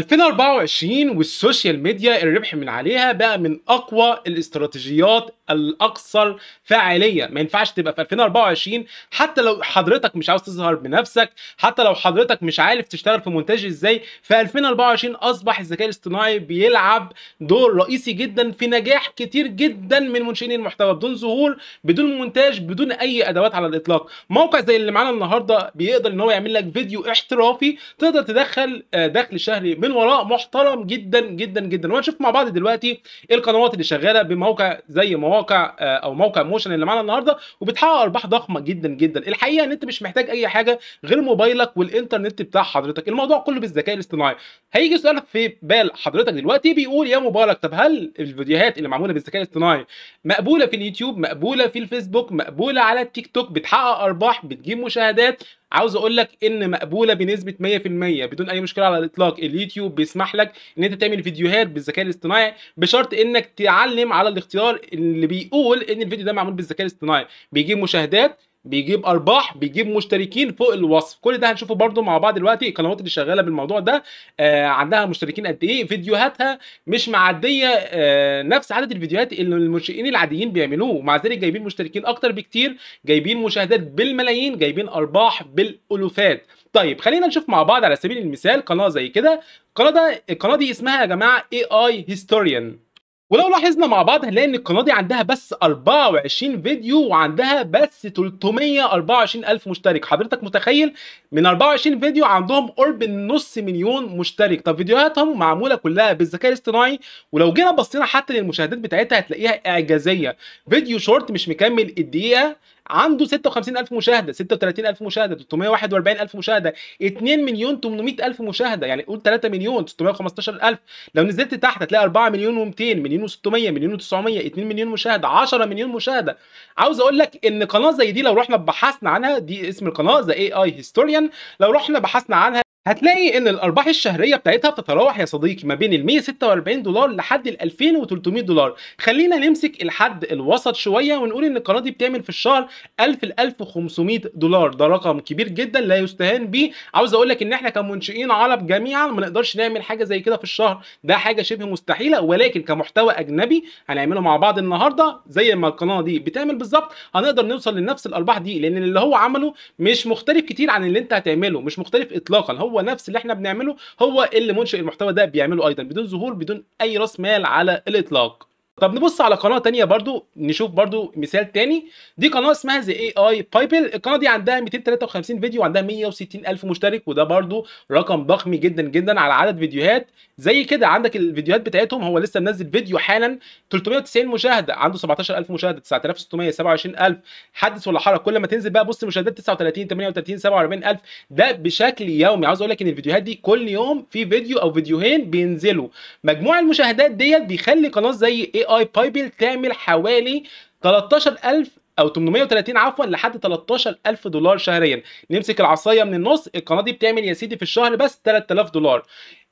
2024 والسوشيال ميديا الربح من عليها بقى من اقوى الاستراتيجيات الاكثر فاعليه ما ينفعش تبقى في 2024 حتى لو حضرتك مش عاوز تظهر بنفسك حتى لو حضرتك مش عارف تشتغل في مونتاج ازاي في 2024 اصبح الذكاء الاصطناعي بيلعب دور رئيسي جدا في نجاح كتير جدا من منشئين المحتوى بدون ظهور بدون مونتاج بدون اي ادوات على الاطلاق موقع زي اللي معانا النهارده بيقدر ان هو يعمل لك فيديو احترافي تقدر تدخل آه، دخل شهري من وراه محترم جدا جدا جدا وهنشوف مع بعض دلوقتي القنوات اللي شغاله بموقع زي مواقع مواقع آه، او موقع موشن اللي معانا النهارده وبتحقق ارباح ضخمه جدا جدا الحقيقه ان انت مش محتاج اي حاجه غير موبايلك والانترنت بتاع حضرتك الموضوع كله بالذكاء الاصطناعي هيجي سؤال في بال حضرتك دلوقتي بيقول يا مبارك طب هل الفيديوهات اللي معموله بالذكاء الاصطناعي مقبوله في اليوتيوب مقبوله في الفيسبوك مقبوله على التيك توك بتحقق ارباح بتجيب مشاهدات عاوز اقول لك ان مقبوله بنسبه 100% بدون اي مشكله على الاطلاق اليوتيوب بيسمح لك ان انت تعمل فيديوهات بالذكاء الاصطناعي بشرط انك تعلم على الاختيار اللي بيقول ان الفيديو ده معمول بالذكاء الاصطناعي بيجيب مشاهدات بيجيب ارباح بيجيب مشتركين فوق الوصف كل ده هنشوفه برده مع بعض دلوقتي القنوات اللي شغاله بالموضوع ده آه عندها مشتركين قد ايه فيديوهاتها مش معديه آه نفس عدد الفيديوهات اللي المنشئين العاديين بيعملوه ومع ذلك جايبين مشتركين اكتر بكتير جايبين مشاهدات بالملايين جايبين ارباح بالالوفات طيب خلينا نشوف مع بعض على سبيل المثال قناه زي كده القناه ده القناه دي اسمها يا جماعه اي اي هيستوريان ولو لاحظنا مع بعض هنلاقي ان القناه دي عندها بس 24 فيديو وعندها بس 324 الف مشترك حضرتك متخيل من 24 فيديو عندهم قرب نص مليون مشترك طب فيديوهاتهم معموله كلها بالذكاء الاصطناعي ولو جينا بصينا حتى للمشاهدات بتاعتها هتلاقيها اعجازيه فيديو شورت مش مكمل الدقيقه عنده 56000 مشاهده 36000 مشاهده 341000 مشاهده 2 مليون 800000 مشاهده يعني قول 3 مليون 615000 لو نزلت تحت هتلاقي 4 مليون و200 مليون و600 مليون و900 2 مليون مشاهده 10 مليون مشاهده عاوز اقول لك ان قناه زي دي لو رحنا بحثنا عنها دي اسم القناه ذا اي اي هيستوريان لو رحنا بحثنا عنها هتلاقي ان الارباح الشهريه بتاعتها بتتراوح يا صديقي ما بين ال 146 دولار لحد ال 2300 دولار خلينا نمسك الحد الوسط شويه ونقول ان القناه دي بتعمل في الشهر 1000 ل 1500 دولار ده رقم كبير جدا لا يستهان بيه عاوز اقول لك ان احنا كمنشئين عرب جميعا ما نقدرش نعمل حاجه زي كده في الشهر ده حاجه شبه مستحيله ولكن كمحتوى اجنبي هنعمله مع بعض النهارده زي ما القناه دي بتعمل بالظبط هنقدر نوصل لنفس الارباح دي لان اللي هو عمله مش مختلف كتير عن اللي انت هتعمله مش مختلف اطلاقا هو هو نفس اللي احنا بنعمله هو اللي منشئ المحتوى ده بيعمله ايضا بدون ظهور بدون اي راس مال على الاطلاق طب نبص على قناه تانية برضو نشوف برضو مثال تاني دي قناه اسمها ذا اي اي بايبل القناه دي عندها 253 فيديو وعندها 160 الف مشترك وده برضو رقم ضخم جدا جدا على عدد فيديوهات زي كده عندك الفيديوهات بتاعتهم هو لسه منزل فيديو حالا 390 مشاهده عنده 17000 مشاهده 9600 حدث ولا حرج كل ما تنزل بقى بص مشاهدات 39 38 47000 ده بشكل يومي عاوز اقول لك ان الفيديوهات دي كل يوم في فيديو او فيديوهين بينزلوا مجموع المشاهدات ديت بيخلي قناه زي اي اي بايبل تعمل حوالي 13000 او 830 عفوا لحد 13000 دولار شهريا نمسك العصايه من النص القناه دي بتعمل يا سيدي في الشهر بس 3000 دولار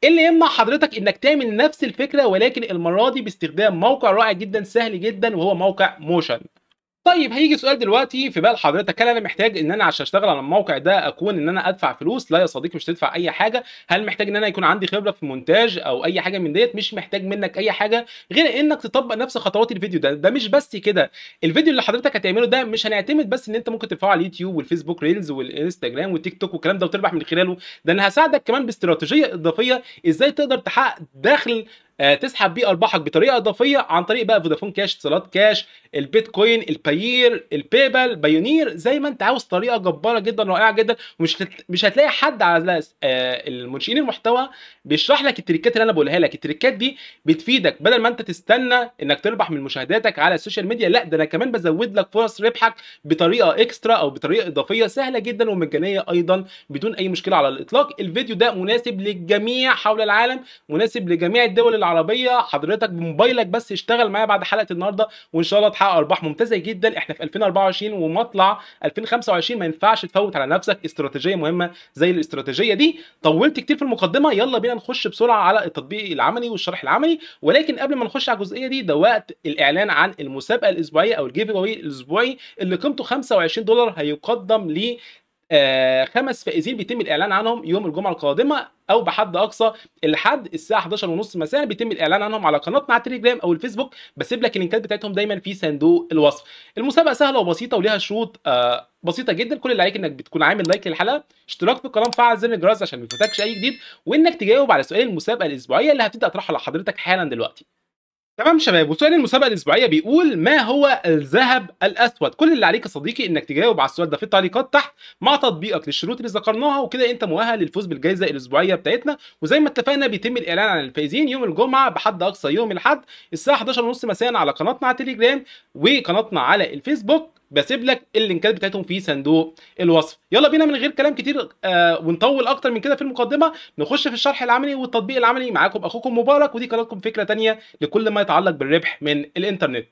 إيه اللي يمنع حضرتك انك تعمل نفس الفكره ولكن المره دي باستخدام موقع رائع جدا سهل جدا وهو موقع موشن طيب هيجي سؤال دلوقتي في بال حضرتك هل انا محتاج ان انا عشان اشتغل على الموقع ده اكون ان انا ادفع فلوس لا يا صديقي مش تدفع اي حاجه هل محتاج ان انا يكون عندي خبره في مونتاج او اي حاجه من ديت مش محتاج منك اي حاجه غير انك تطبق نفس خطوات الفيديو ده ده مش بس كده الفيديو اللي حضرتك هتعمله ده مش هنعتمد بس ان انت ممكن ترفعه على اليوتيوب والفيسبوك ريلز والانستجرام والتيك توك والكلام ده وتربح من خلاله ده انا هساعدك كمان باستراتيجيه اضافيه ازاي تقدر تحقق دخل آه، تسحب بيه ارباحك بطريقه اضافيه عن طريق بقى فودافون كاش اتصالات كاش البيتكوين الباير الباي بال بايونير زي ما انت عاوز طريقه جباره جدا رائعه جدا ومش مش هتلاقي حد على آه، المنشئين المحتوى بيشرح لك التريكات اللي انا بقولها لك التريكات دي بتفيدك بدل ما انت تستنى انك تربح من مشاهداتك على السوشيال ميديا لا ده انا كمان بزود لك فرص ربحك بطريقه اكسترا او بطريقه اضافيه سهله جدا ومجانيه ايضا بدون اي مشكله على الاطلاق الفيديو ده مناسب للجميع حول العالم مناسب لجميع الدول اللي العربيه حضرتك بموبايلك بس اشتغل معايا بعد حلقه النهارده وان شاء الله تحقق ارباح ممتازه جدا احنا في 2024 ومطلع 2025 ما ينفعش تفوت على نفسك استراتيجيه مهمه زي الاستراتيجيه دي طولت كتير في المقدمه يلا بينا نخش بسرعه على التطبيق العملي والشرح العملي ولكن قبل ما نخش على الجزئيه دي ده وقت الاعلان عن المسابقه الاسبوعيه او الجيف اواي الاسبوعي اللي قيمته 25 دولار هيقدم آه، خمس فائزين بيتم الاعلان عنهم يوم الجمعه القادمه او بحد اقصى الحد الساعه 11:30 مساء بيتم الاعلان عنهم على قناتنا على التليجرام او الفيسبوك بسيب لك اللينكات بتاعتهم دايما في صندوق الوصف المسابقه سهله وبسيطه وليها شروط آه، بسيطه جدا كل اللي عليك انك بتكون عامل لايك للحلقه اشتراك في القناه وفعل زر الجرس عشان ما يفوتكش اي جديد وانك تجاوب على سؤال المسابقه الاسبوعيه اللي هتبدا اطرحها لحضرتك حالا دلوقتي تمام شباب وسؤال المسابقه الاسبوعيه بيقول ما هو الذهب الاسود كل اللي عليك يا صديقي انك تجاوب على السؤال ده في التعليقات تحت مع تطبيقك للشروط اللي ذكرناها وكده انت مؤهل للفوز بالجائزه الاسبوعيه بتاعتنا وزي ما اتفقنا بيتم الاعلان عن الفائزين يوم الجمعه بحد اقصى يوم الاحد الساعه 11:30 مساء على قناتنا على التليجرام وقناتنا على الفيسبوك بسيب لك اللينكات بتاعتهم في صندوق الوصف يلا بينا من غير كلام كتير آه ونطول اكتر من كده في المقدمه نخش في الشرح العملي والتطبيق العملي معاكم اخوكم مبارك ودي قناتكم فكره تانية لكل ما يتعلق بالربح من الانترنت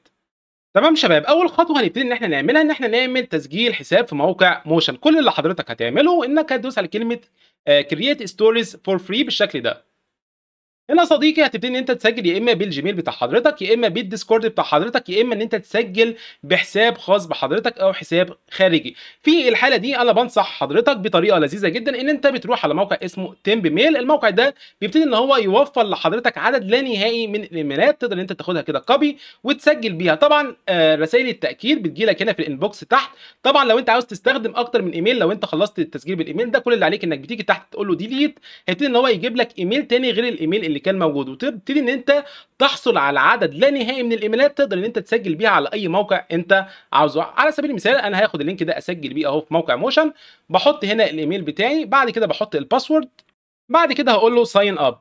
تمام شباب اول خطوه هنبتدي ان احنا نعملها ان احنا نعمل تسجيل حساب في موقع موشن كل اللي حضرتك هتعمله انك هتدوس على كلمه كرييت ستوريز فور فري بالشكل ده هنا صديقي هتبتدي ان انت تسجل يا اما بالجيميل بتاع حضرتك يا اما بالديسكورد بتاع حضرتك يا اما ان انت تسجل بحساب خاص بحضرتك او حساب خارجي في الحاله دي انا بنصح حضرتك بطريقه لذيذه جدا ان انت بتروح على موقع اسمه تيمب ميل الموقع ده بيبتدي ان هو يوفر لحضرتك عدد لا نهائي من الايميلات تقدر ان انت تاخدها كده كوبي وتسجل بيها طبعا آه، رسائل التاكيد بتجي لك هنا في الانبوكس تحت طبعا لو انت عاوز تستخدم اكتر من ايميل لو انت خلصت التسجيل بالايميل ده كل اللي عليك انك بتيجي تحت تقول له ديليت هيبتدي ان هو يجيب لك ايميل تاني غير الايميل اللي كان موجود وتبتدي ان انت تحصل على عدد لا نهائي من الايميلات تقدر ان انت تسجل بيها على اي موقع انت عاوزه على سبيل المثال انا هاخد اللينك ده اسجل بيه اهو في موقع موشن بحط هنا الايميل بتاعي بعد كده بحط الباسورد بعد كده هقول له ساين اب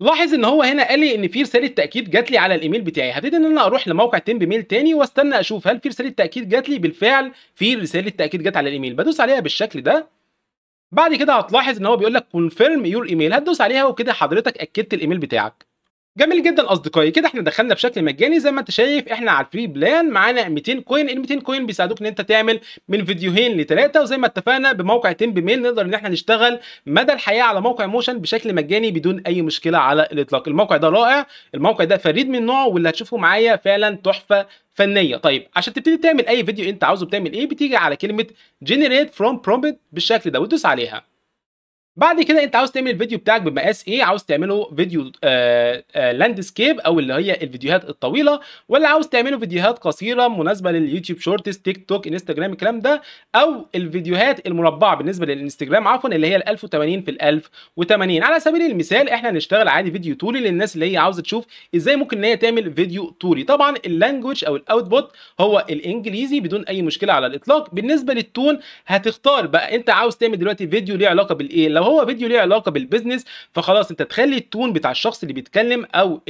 لاحظ ان هو هنا قال لي ان في رساله تاكيد جات لي على الايميل بتاعي هبتدي ان انا اروح لموقع تيم ميل تاني واستنى اشوف هل في رساله تاكيد جات لي بالفعل في رساله تاكيد جات على الايميل بدوس عليها بالشكل ده بعد كده هتلاحظ ان هو بيقول لك كونفيرم يور ايميل هتدوس عليها وكده حضرتك اكدت الايميل بتاعك جميل جدا اصدقائي كده احنا دخلنا بشكل مجاني زي ما انت شايف احنا على الفري بلان معانا 200 كوين ال 200 كوين بيساعدوك ان انت تعمل من فيديوهين لثلاثه وزي ما اتفقنا بموقع تيم بميل نقدر ان احنا نشتغل مدى الحياه على موقع موشن بشكل مجاني بدون اي مشكله على الاطلاق الموقع ده رائع الموقع ده فريد من نوعه واللي هتشوفه معايا فعلا تحفه فنيه طيب عشان تبتدي تعمل اي فيديو انت عاوزه بتعمل ايه بتيجي على كلمه جنريت فروم برومبت بالشكل ده وتدوس عليها بعد كده انت عاوز تعمل الفيديو بتاعك بمقاس ايه عاوز تعمله فيديو آه آه لاندسكيب او اللي هي الفيديوهات الطويله ولا عاوز تعمله فيديوهات قصيره مناسبه لليوتيوب شورتس تيك توك انستجرام الكلام ده او الفيديوهات المربعه بالنسبه للانستجرام عفوا اللي هي ال 1080 في ال 1080 على سبيل المثال احنا هنشتغل عادي فيديو طولي للناس اللي هي عاوزه تشوف ازاي ممكن ان هي تعمل فيديو طولي طبعا اللانجوج او الاوتبوت هو الانجليزي بدون اي مشكله على الاطلاق بالنسبه للتون هتختار بقى انت عاوز تعمل دلوقتي فيديو ليه علاقه بالايه لو هو فيديو ليه علاقه بالبيزنس فخلاص انت تخلي التون بتاع الشخص اللي بيتكلم او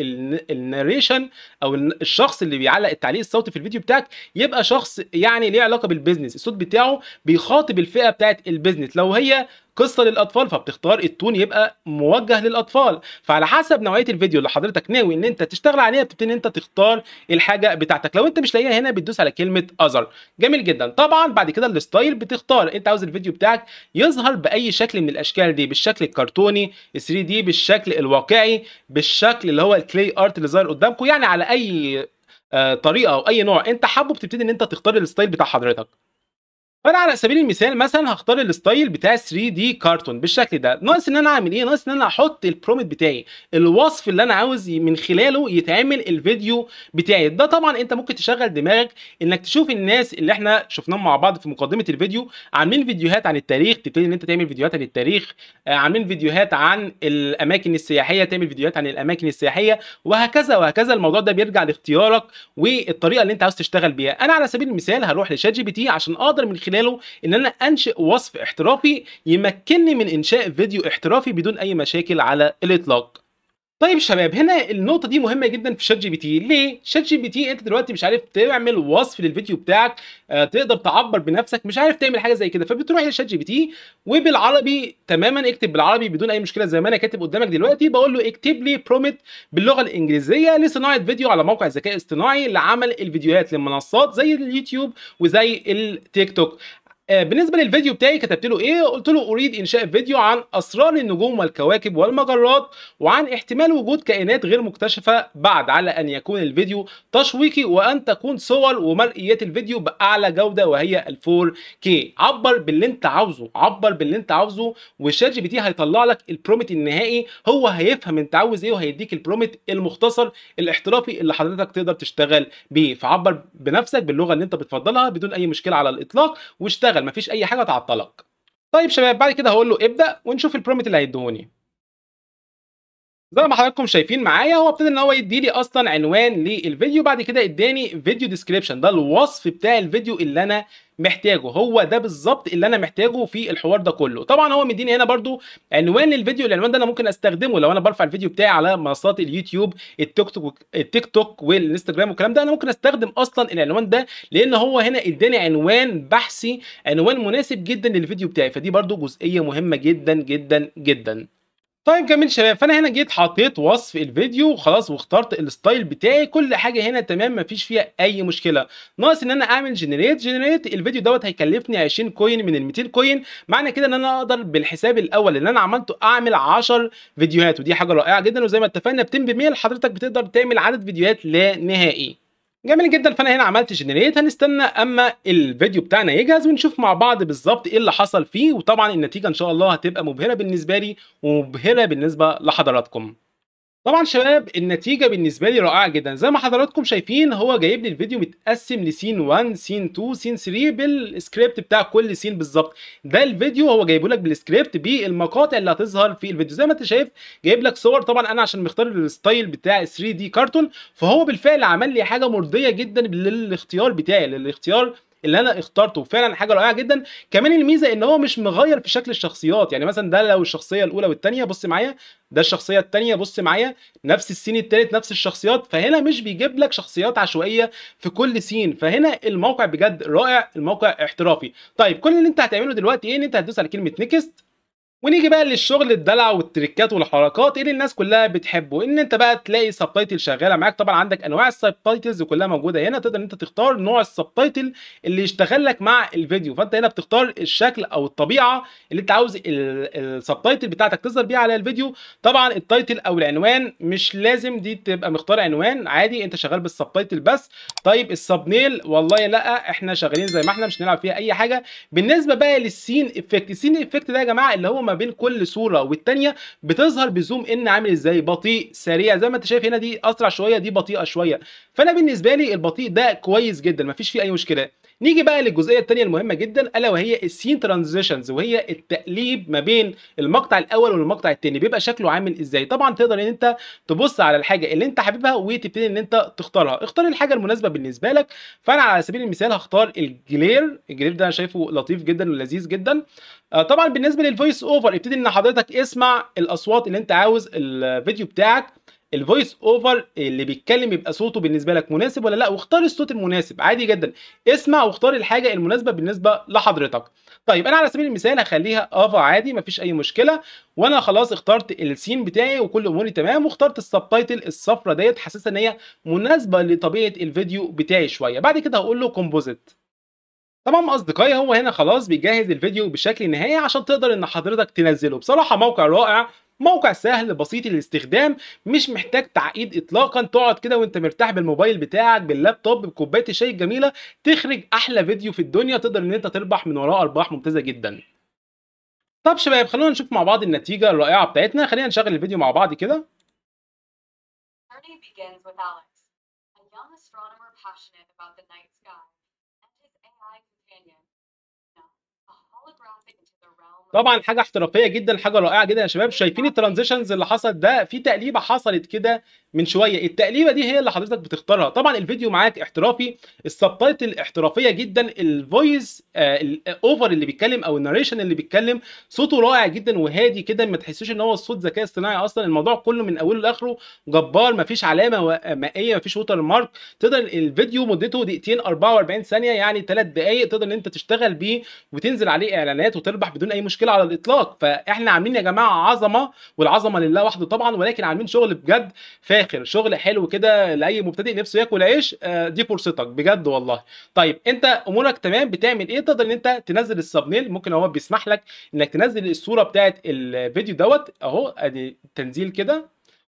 الناريشن او الشخص اللي بيعلق التعليق الصوتي في الفيديو بتاعك يبقى شخص يعني ليه علاقه بالبيزنس الصوت بتاعه بيخاطب الفئه بتاعت البيزنس لو هي قصه للاطفال فبتختار التون يبقى موجه للاطفال فعلى حسب نوعيه الفيديو اللي حضرتك ناوي ان انت تشتغل عليها بتبتدي ان انت تختار الحاجه بتاعتك لو انت مش لاقيها هنا بتدوس على كلمه اذر جميل جدا طبعا بعد كده الستايل بتختار انت عاوز الفيديو بتاعك يظهر باي شكل من الاشكال دي بالشكل الكرتوني 3 دي بالشكل الواقعي بالشكل اللي هو الكلي ارت اللي ظاهر قدامكم يعني على اي آه، طريقه او اي نوع انت حابه بتبتدي ان انت تختار الستايل بتاع حضرتك فانا على سبيل المثال مثلا هختار الستايل بتاع 3 دي كارتون بالشكل ده ناقص ان انا اعمل ايه ناقص ان انا احط البرومت بتاعي الوصف اللي انا عاوز من خلاله يتعمل الفيديو بتاعي ده طبعا انت ممكن تشغل دماغك انك تشوف الناس اللي احنا شفناهم مع بعض في مقدمه الفيديو عاملين فيديوهات عن التاريخ تبتدي ان انت تعمل فيديوهات عن التاريخ آه، عاملين فيديوهات عن الاماكن السياحيه تعمل فيديوهات عن الاماكن السياحيه وهكذا وهكذا الموضوع ده بيرجع لاختيارك والطريقه اللي انت عاوز تشتغل بيها انا على سبيل المثال هروح لشات جي بي تي عشان اقدر من خلال خلاله ان انا انشئ وصف احترافي يمكنني من انشاء فيديو احترافي بدون اي مشاكل على الاطلاق طيب شباب هنا النقطه دي مهمه جدا في شات جي بي تي ليه شات جي بي تي انت دلوقتي مش عارف تعمل وصف للفيديو بتاعك آه تقدر تعبر بنفسك مش عارف تعمل حاجه زي كده فبتروح لشات جي بي تي وبالعربي تماما اكتب بالعربي بدون اي مشكله زي ما انا كاتب قدامك دلوقتي بقول له اكتب لي برومت باللغه الانجليزيه لصناعه فيديو على موقع الذكاء الاصطناعي لعمل الفيديوهات للمنصات زي اليوتيوب وزي التيك توك آه، بالنسبه للفيديو بتاعي كتبت له ايه قلت له اريد انشاء فيديو عن اسرار النجوم والكواكب والمجرات وعن احتمال وجود كائنات غير مكتشفه بعد على ان يكون الفيديو تشويقي وان تكون صور ومرئيات الفيديو باعلى جوده وهي الفور كي عبر باللي انت عاوزه عبر باللي انت عاوزه والشات جي بي تي هيطلع لك البرومت النهائي هو هيفهم انت عاوز ايه وهيديك البرومت المختصر الاحترافي اللي حضرتك تقدر تشتغل بيه فعبر بنفسك باللغه اللي انت بتفضلها بدون اي مشكله على الاطلاق واشتغل هتشتغل مفيش اي حاجه تعطلك طيب شباب بعد كده هقول له ابدا ونشوف البرومت اللي هيديهوني زي ما حضراتكم شايفين معايا هو ابتدى ان هو يدي لي اصلا عنوان للفيديو بعد كده اداني فيديو ديسكريبشن ده الوصف بتاع الفيديو اللي انا محتاجه هو ده بالظبط اللي انا محتاجه في الحوار ده كله طبعا هو مديني هنا برضو عنوان الفيديو العنوان ده انا ممكن استخدمه لو انا برفع الفيديو بتاعي على منصات اليوتيوب التيك توك التيك توك والانستجرام والكلام ده انا ممكن استخدم اصلا العنوان ده لان هو هنا اداني عنوان بحثي عنوان مناسب جدا للفيديو بتاعي فدي برضو جزئيه مهمه جدا جدا جدا طيب كمل شباب فانا هنا جيت حطيت وصف الفيديو وخلاص واخترت الستايل بتاعي كل حاجه هنا تمام مفيش فيها اي مشكله ناقص ان انا اعمل جنريت جنريت الفيديو دوت هيكلفني 20 كوين من ال 200 كوين معنى كده ان انا اقدر بالحساب الاول اللي انا عملته اعمل 10 فيديوهات ودي حاجه رائعه جدا وزي ما اتفقنا بتم بميل حضرتك بتقدر تعمل عدد فيديوهات لا نهائي جميل جدا فانا هنا عملت جنريت هنستنى اما الفيديو بتاعنا يجهز ونشوف مع بعض بالظبط ايه اللي حصل فيه وطبعا النتيجه ان شاء الله هتبقى مبهره بالنسبه لي ومبهره بالنسبه لحضراتكم طبعًا شباب النتيجة بالنسبة لي رائعة جدًا، زي ما حضراتكم شايفين هو جايب لي الفيديو متقسم لسين 1 سين 2 سين 3 بالسكريبت بتاع كل سين بالظبط، ده الفيديو هو جايبه لك بالسكريبت بالمقاطع اللي هتظهر في الفيديو، زي ما أنت شايف جايب لك صور طبعًا أنا عشان مختار الستايل بتاع 3 دي كرتون فهو بالفعل عمل لي حاجة مرضية جدًا للاختيار بتاعي للاختيار اللي انا اخترته فعلا حاجه رائعه جدا كمان الميزه ان هو مش مغير في شكل الشخصيات يعني مثلا ده لو الشخصيه الاولى والثانيه بص معايا ده الشخصيه الثانيه بص معايا نفس السين الثالث نفس الشخصيات فهنا مش بيجيب لك شخصيات عشوائيه في كل سين فهنا الموقع بجد رائع الموقع احترافي طيب كل اللي انت هتعمله دلوقتي ايه ان انت هتدوس على كلمه نيكست ونيجي بقى للشغل الدلع والتريكات والحركات اللي الناس كلها بتحبه ان انت بقى تلاقي سبتايتل شغاله معاك طبعا عندك انواع السبتايتلز كلها موجوده هنا تقدر ان انت تختار نوع السبتايتل اللي يشتغل لك مع الفيديو فانت هنا بتختار الشكل او الطبيعه اللي انت عاوز السبتايتل بتاعتك تظهر بيها على الفيديو طبعا التايتل او العنوان مش لازم دي تبقى مختار عنوان عادي انت شغال بالسبتايتل بس طيب السبنيل والله لا احنا شغالين زي ما احنا مش هنلعب فيها اي حاجه بالنسبه بقى للسين افكت السين افكت ده يا جماعه اللي هو ما بين كل صوره والثانيه بتظهر بزوم ان عامل ازاي بطيء سريع زي ما انت شايف هنا دي اسرع شويه دي بطيئه شويه فانا بالنسبه لي البطيء ده كويس جدا مفيش فيه اي مشكله نيجي بقى للجزئيه الثانيه المهمه جدا الا وهي السين ترانزيشنز وهي التقليب ما بين المقطع الاول والمقطع الثاني بيبقى شكله عامل ازاي طبعا تقدر ان انت تبص على الحاجه اللي انت حاببها وتبتدي ان انت تختارها اختار الحاجه المناسبه بالنسبه لك فانا على سبيل المثال هختار الجلير الجلير ده انا شايفه لطيف جدا ولذيذ جدا آه، طبعا بالنسبه للفويس اوفر ابتدي ان حضرتك اسمع الاصوات اللي انت عاوز الفيديو بتاعك الفويس اوفر اللي بيتكلم يبقى صوته بالنسبه لك مناسب ولا لا واختار الصوت المناسب عادي جدا اسمع واختار الحاجه المناسبه بالنسبه لحضرتك طيب انا على سبيل المثال هخليها افا عادي مفيش اي مشكله وانا خلاص اخترت السين بتاعي وكل اموري تمام واخترت السبتايتل الصفرة ديت حاسسها ان هي مناسبه لطبيعه الفيديو بتاعي شويه بعد كده هقول له كومبوزيت طبعا اصدقائي هو هنا خلاص بيجهز الفيديو بشكل نهائي عشان تقدر ان حضرتك تنزله بصراحه موقع رائع موقع سهل بسيط الاستخدام مش محتاج تعقيد اطلاقا تقعد كده وانت مرتاح بالموبايل بتاعك باللابتوب بكوبايه الشاي الجميله تخرج احلى فيديو في الدنيا تقدر ان انت تربح من وراه ارباح ممتازه جدا طب شباب خلونا نشوف مع بعض النتيجه الرائعه بتاعتنا خلينا نشغل الفيديو مع بعض كده passionate about the night sky and his AI companion طبعا حاجه احترافيه جدا حاجه رائعه جدا يا شباب شايفين الترانزيشنز اللي حصلت ده في تقليبه حصلت كده من شويه التقليبه دي هي اللي حضرتك بتختارها طبعا الفيديو معاك احترافي السبتايتل احترافيه جدا الفويس آه، الاوفر اللي بيتكلم او الناريشن اللي بيتكلم صوته رائع جدا وهادي كده ما تحسوش ان هو صوت ذكاء اصطناعي اصلا الموضوع كله من اوله لاخره جبار ما فيش علامه آه، مائيه ما فيش ووتر مارك تقدر الفيديو مدته دقيقتين 44 ثانيه يعني ثلاث دقائق تقدر ان انت تشتغل بيه وتنزل عليه اعلانات وتربح بدون اي مشكله على الاطلاق فاحنا عاملين يا جماعه عظمه والعظمه لله وحده طبعا ولكن عاملين شغل بجد فاخر شغل حلو كده لاي مبتدئ نفسه ياكل عيش آه، دي فرصتك بجد والله طيب انت امورك تمام بتعمل ايه تقدر ان انت تنزل السبنيل ممكن هو بيسمح لك انك تنزل الصوره بتاعت الفيديو دوت اهو ادي تنزيل كده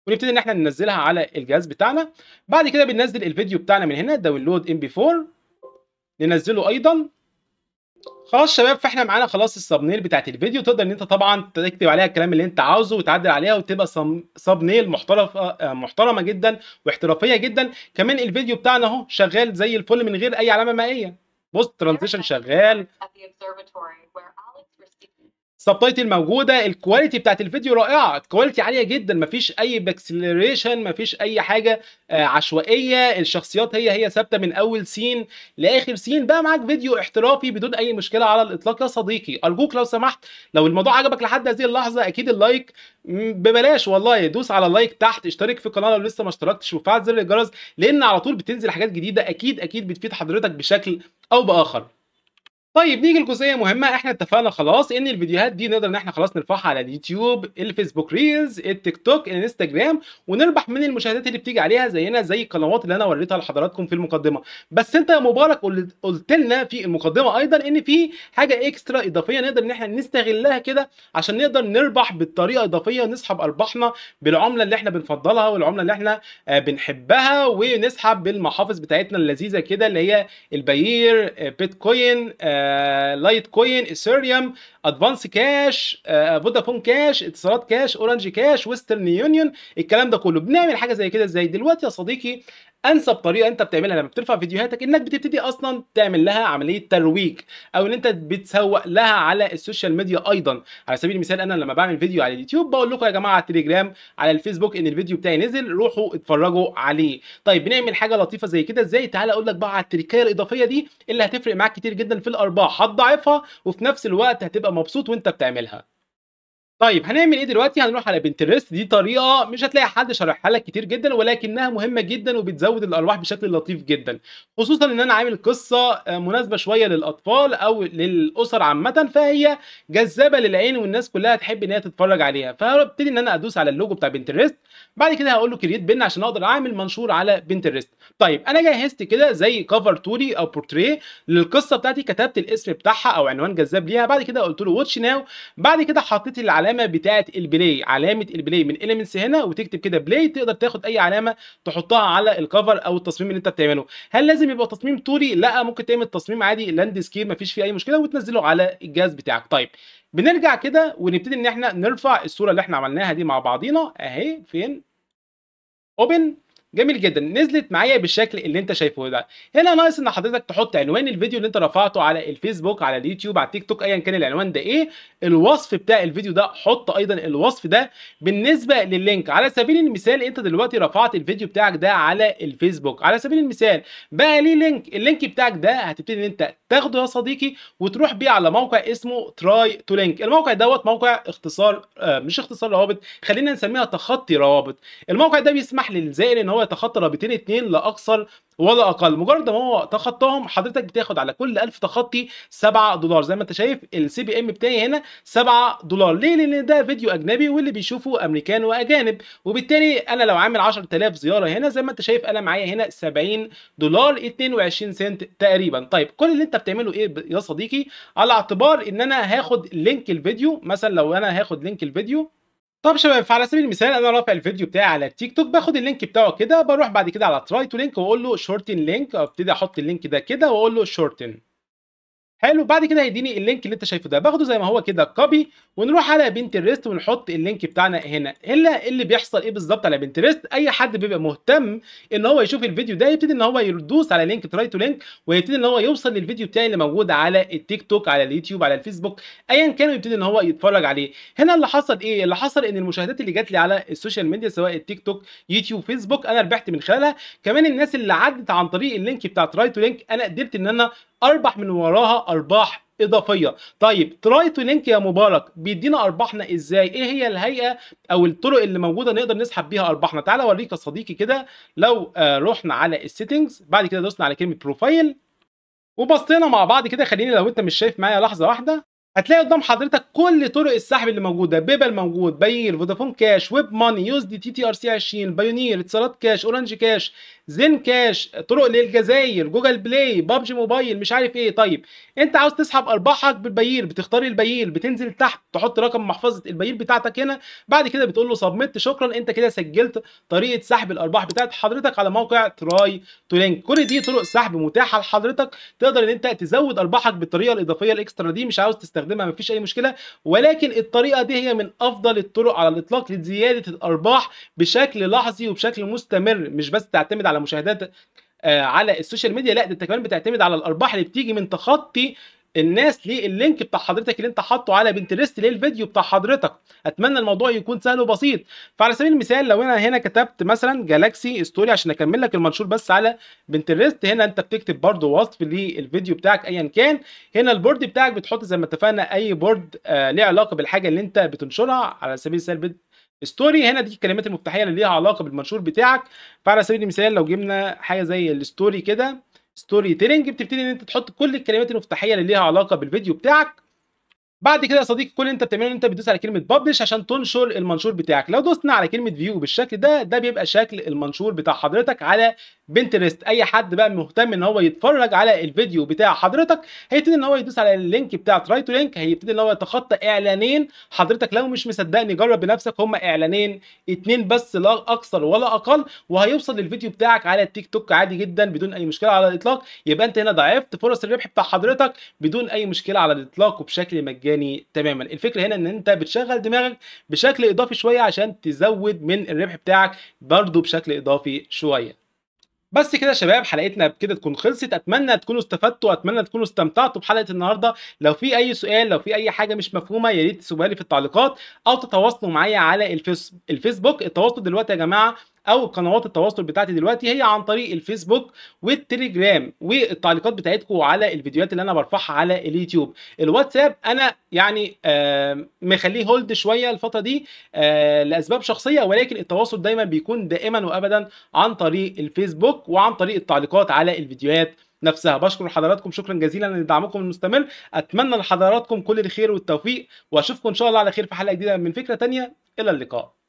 ونبتدي ان احنا ننزلها على الجهاز بتاعنا بعد كده بننزل الفيديو بتاعنا من هنا داونلود ام بي 4 ننزله ايضا خلاص شباب فاحنا معانا خلاص الصابنيل بتاعت الفيديو تقدر ان انت طبعا تكتب عليها الكلام اللي انت عاوزه وتعدل عليها وتبقى صابنيل محترفه آه، محترمه جدا واحترافيه جدا كمان الفيديو بتاعنا اهو شغال زي الفل من غير اي علامه مائيه بص ترانزيشن شغال سبتايتل موجوده الكواليتي بتاعت الفيديو رائعه الكواليتي عاليه جدا مفيش اي باكسلريشن مفيش اي حاجه آه، عشوائيه الشخصيات هي هي ثابته من اول سين لاخر سين بقى معاك فيديو احترافي بدون اي مشكله على الاطلاق يا صديقي ارجوك لو سمحت لو الموضوع عجبك لحد هذه اللحظه اكيد اللايك ببلاش والله دوس على اللايك تحت اشترك في القناه لو لسه ما اشتركتش وفعل زر الجرس لان على طول بتنزل حاجات جديده اكيد اكيد بتفيد حضرتك بشكل او باخر طيب نيجي لجزئيه مهمه احنا اتفقنا خلاص ان الفيديوهات دي نقدر ان احنا خلاص نرفعها على اليوتيوب الفيسبوك ريلز التيك توك الانستجرام ونربح من المشاهدات اللي بتيجي عليها زينا زي القنوات اللي انا وريتها لحضراتكم في المقدمه بس انت يا مبارك قلت لنا في المقدمه ايضا ان في حاجه اكسترا اضافيه نقدر ان احنا نستغلها كده عشان نقدر نربح بالطريقه اضافيه نسحب ارباحنا بالعمله اللي احنا بنفضلها والعمله اللي احنا آه، بنحبها ونسحب بالمحافظ بتاعتنا اللذيذه كده اللي هي البير آه، بيتكوين آه، لايت كوين ايثيريوم ادفانس كاش فودافون كاش اتصالات كاش اورنج كاش ويسترن يونيون الكلام ده كله بنعمل حاجه زي كده ازاي دلوقتي يا صديقي انسب طريقه انت بتعملها لما بترفع فيديوهاتك انك بتبتدي اصلا تعمل لها عمليه ترويج او ان انت بتسوق لها على السوشيال ميديا ايضا على سبيل المثال انا لما بعمل فيديو على اليوتيوب بقول لكم يا جماعه على التليجرام على الفيسبوك ان الفيديو بتاعي نزل روحوا اتفرجوا عليه طيب بنعمل حاجه لطيفه زي كده ازاي تعالى اقول لك بقى على التريكايه الاضافيه دي اللي هتفرق معاك كتير جدا في الارباح هتضاعفها وفي نفس الوقت هتبقى مبسوط وانت بتعملها طيب هنعمل ايه دلوقتي هنروح على بنترست دي طريقه مش هتلاقي حد شرحها لك كتير جدا ولكنها مهمه جدا وبتزود الارواح بشكل لطيف جدا خصوصا ان انا عامل قصه آه، مناسبه شويه للاطفال او للاسر عامه فهي جذابه للعين والناس كلها تحب ان هي تتفرج عليها فهبتدي ان انا ادوس على اللوجو بتاع بنترست بعد كده هقول له كرييت بن عشان اقدر اعمل منشور على بنترست طيب انا جهزت كده زي كفر توري او بورتريه للقصه بتاعتي كتبت الاسم بتاعها او عنوان جذاب ليها بعد كده قلت له واتش ناو بعد كده حطيت العلامه العلامه بتاعه البلاي علامه البلاي من اليمنتس هنا وتكتب كده بلاي تقدر تاخد اي علامه تحطها على الكفر او التصميم اللي انت بتعمله هل لازم يبقى تصميم طولي لا ممكن تعمل تصميم عادي لاند سكيب مفيش فيه اي مشكله وتنزله على الجهاز بتاعك طيب بنرجع كده ونبتدي ان احنا نرفع الصوره اللي احنا عملناها دي مع بعضينا اهي فين اوبن جميل جدا نزلت معايا بالشكل اللي انت شايفه ده هنا ناقص ان حضرتك تحط عنوان الفيديو اللي انت رفعته على الفيسبوك على اليوتيوب على التيك توك ايا كان العنوان ده ايه الوصف بتاع الفيديو ده حط ايضا الوصف ده بالنسبه لللينك على سبيل المثال انت دلوقتي رفعت الفيديو بتاعك ده على الفيسبوك على سبيل المثال بقى ليه لينك اللينك بتاعك ده هتبتدي ان انت تاخده يا صديقي وتروح بيه على موقع اسمه تراي تو لينك الموقع دوت موقع اختصار آه مش اختصار روابط خلينا نسميها تخطي روابط الموقع ده بيسمح للزائر ان هو يتخطى رابطين اتنين لا اكثر ولا اقل مجرد ما هو تخطاهم حضرتك بتاخد على كل 1000 تخطي 7 دولار زي ما انت شايف السي بي ام بتاعي هنا 7 دولار ليه لان ده فيديو اجنبي واللي بيشوفه امريكان واجانب وبالتالي انا لو عامل 10000 زياره هنا زي ما انت شايف انا معايا هنا 70 دولار 22 سنت تقريبا طيب كل اللي انت بتعمله ايه يا صديقي على اعتبار ان انا هاخد لينك الفيديو مثلا لو انا هاخد لينك الفيديو طب شباب فعلى سبيل المثال انا رافع الفيديو بتاعي على التيك توك باخد اللينك بتاعه كده بروح بعد كده على تراي تو لينك واقول له شورتن لينك ابتدي احط اللينك ده كده واقول له شورتن حلو بعد كده هيديني اللينك اللي انت شايفه ده باخده زي ما هو كده كوبي ونروح على بنترست ونحط اللينك بتاعنا هنا الا اللي بيحصل ايه بالظبط على بنترست اي حد بيبقى مهتم ان هو يشوف الفيديو ده يبتدي ان هو يدوس على لينك تراي تو لينك ويبتدي ان هو يوصل للفيديو بتاعي اللي موجود على التيك توك على اليوتيوب على الفيسبوك ايا كان ويبتدي ان هو يتفرج عليه هنا اللي حصل ايه اللي حصل ان المشاهدات اللي جات لي على السوشيال ميديا سواء التيك توك يوتيوب فيسبوك انا ربحت من خلالها كمان الناس اللي عدت عن طريق اللينك بتاع تراي تو لينك انا قدرت ان انا اربح من وراها ارباح اضافيه طيب تراي تو لينك يا مبارك بيدينا ارباحنا ازاي ايه هي الهيئه او الطرق اللي موجوده نقدر نسحب بيها ارباحنا تعالى اوريك يا صديقي كده لو آه رحنا على السيتنجز بعد كده دوسنا على كلمه بروفايل وبصينا مع بعض كده خليني لو انت مش شايف معايا لحظه واحده هتلاقي قدام حضرتك كل طرق السحب اللي موجوده بيبل موجود باير فودافون كاش ويب ماني يوز دي تي تي ار سي 20 بايونير اتصالات كاش اورنج كاش زين كاش طرق للجزائر جوجل بلاي بابجي موبايل مش عارف ايه طيب انت عاوز تسحب ارباحك بالبايير بتختار البايير بتنزل تحت تحط رقم محفظه البايير بتاعتك هنا بعد كده بتقول له سبميت شكرا انت كده سجلت طريقه سحب الارباح بتاعت حضرتك على موقع تراي تو لينك كل دي طرق سحب متاحه لحضرتك تقدر ان انت تزود ارباحك بالطريقه الاضافيه الاكسترا دي مش عاوز تستخدم. تستخدمها مفيش اي مشكله ولكن الطريقه دي هي من افضل الطرق على الاطلاق لزياده الارباح بشكل لحظي وبشكل مستمر مش بس تعتمد على مشاهدات آه، على السوشيال ميديا لا ده انت كمان بتعتمد على الارباح اللي بتيجي من تخطي الناس للينك بتاع حضرتك اللي انت حاطه على بنترست للفيديو بتاع حضرتك اتمنى الموضوع يكون سهل وبسيط فعلى سبيل المثال لو انا هنا كتبت مثلا جالاكسي ستوري عشان اكمل لك المنشور بس على بنترست هنا انت بتكتب برده وصف للفيديو بتاعك ايا كان هنا البورد بتاعك بتحط زي ما اتفقنا اي بورد آه ليه علاقه بالحاجه اللي انت بتنشرها على سبيل المثال ستوري هنا دي الكلمات المفتاحيه اللي ليها علاقه بالمنشور بتاعك فعلى سبيل المثال لو جبنا حاجه زي الستوري كده ستوري تيلينج بتبتدي ان انت تحط كل الكلمات المفتاحيه اللي ليها علاقه بالفيديو بتاعك بعد كده يا صديقي كل اللي انت بتعمله ان انت بتدوس على كلمه ببلش عشان تنشر المنشور بتاعك لو دوسنا على كلمه فيو بالشكل ده ده بيبقى شكل المنشور بتاع حضرتك على بنترست اي حد بقى مهتم ان هو يتفرج على الفيديو بتاع حضرتك هيبتدي ان هو يدوس على اللينك بتاع تراي تو لينك هيبتدي ان هو يتخطى اعلانين حضرتك لو مش مصدقني جرب بنفسك هم اعلانين اتنين بس لا اكثر ولا اقل وهيوصل للفيديو بتاعك على التيك توك عادي جدا بدون اي مشكله على الاطلاق يبقى انت هنا ضعفت فرص الربح بتاع حضرتك بدون اي مشكله على الاطلاق وبشكل مجاني تماما الفكره هنا ان انت بتشغل دماغك بشكل اضافي شويه عشان تزود من الربح بتاعك برضو بشكل اضافي شويه بس كده يا شباب حلقتنا كده تكون خلصت اتمنى تكونوا استفدتوا اتمنى تكونوا استمتعتوا بحلقه النهارده لو في اي سؤال لو في اي حاجه مش مفهومه يا ريت تسيبوها لي في التعليقات او تتواصلوا معايا على الفيس... الفيسبوك التواصل دلوقتي يا جماعه او قنوات التواصل بتاعتي دلوقتي هي عن طريق الفيسبوك والتليجرام والتعليقات بتاعتكم على الفيديوهات اللي انا برفعها على اليوتيوب الواتساب انا يعني مخليه هولد شويه الفتره دي آه، لاسباب شخصيه ولكن التواصل دايما بيكون دائما وابدا عن طريق الفيسبوك وعن طريق التعليقات على الفيديوهات نفسها بشكر حضراتكم شكرا جزيلا لدعمكم المستمر اتمنى لحضراتكم كل الخير والتوفيق واشوفكم ان شاء الله على خير في حلقه جديده من فكره تانية الى اللقاء